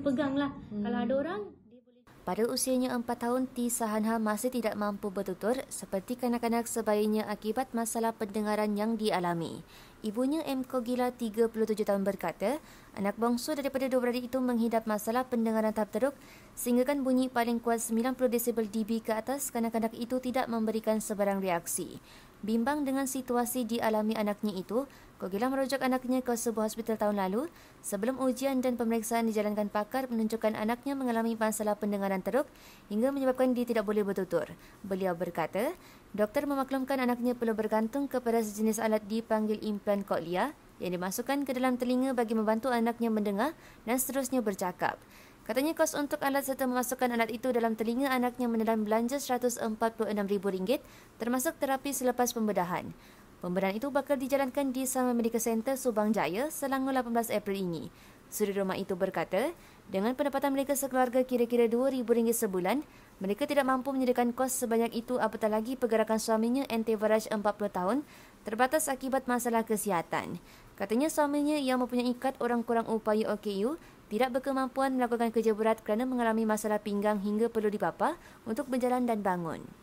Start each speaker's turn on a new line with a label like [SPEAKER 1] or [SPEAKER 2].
[SPEAKER 1] peganglah. Hmm. Kalau ada orang pada usianya empat tahun, T. Sahanha masih tidak mampu bertutur seperti kanak-kanak sebayanya akibat masalah pendengaran yang dialami. Ibunya M. Kogila, 37 tahun berkata, anak bongsu daripada dua beradik itu menghidap masalah pendengaran tahap teruk sehinggakan bunyi paling kuat 90 dB ke atas kanak-kanak itu tidak memberikan sebarang reaksi. Bimbang dengan situasi dialami anaknya itu, Kogila merujuk anaknya ke sebuah hospital tahun lalu. Sebelum ujian dan pemeriksaan dijalankan pakar menunjukkan anaknya mengalami masalah pendengaran teruk hingga menyebabkan dia tidak boleh bertutur. Beliau berkata, doktor memaklumkan anaknya perlu bergantung kepada sejenis alat dipanggil implan koklia yang dimasukkan ke dalam telinga bagi membantu anaknya mendengar dan seterusnya bercakap. Katanya kos untuk alat serta memasukkan alat itu dalam telinga anaknya menelan belanja RM146,000 termasuk terapi selepas pembedahan. Pembedahan itu bakal dijalankan di Sama Medical Center Subang Jaya selangor 18 April ini. Suri rumah itu berkata, dengan pendapatan mereka sekeluarga kira-kira RM2,000 sebulan, mereka tidak mampu menyediakan kos sebanyak itu apatah lagi pergerakan suaminya NT Varaj 40 tahun terbatas akibat masalah kesihatan. Katanya suaminya yang mempunyai ikat orang kurang upaya OKU tidak berkemampuan melakukan kerja berat kerana mengalami masalah pinggang hingga perlu dipapah untuk berjalan dan bangun.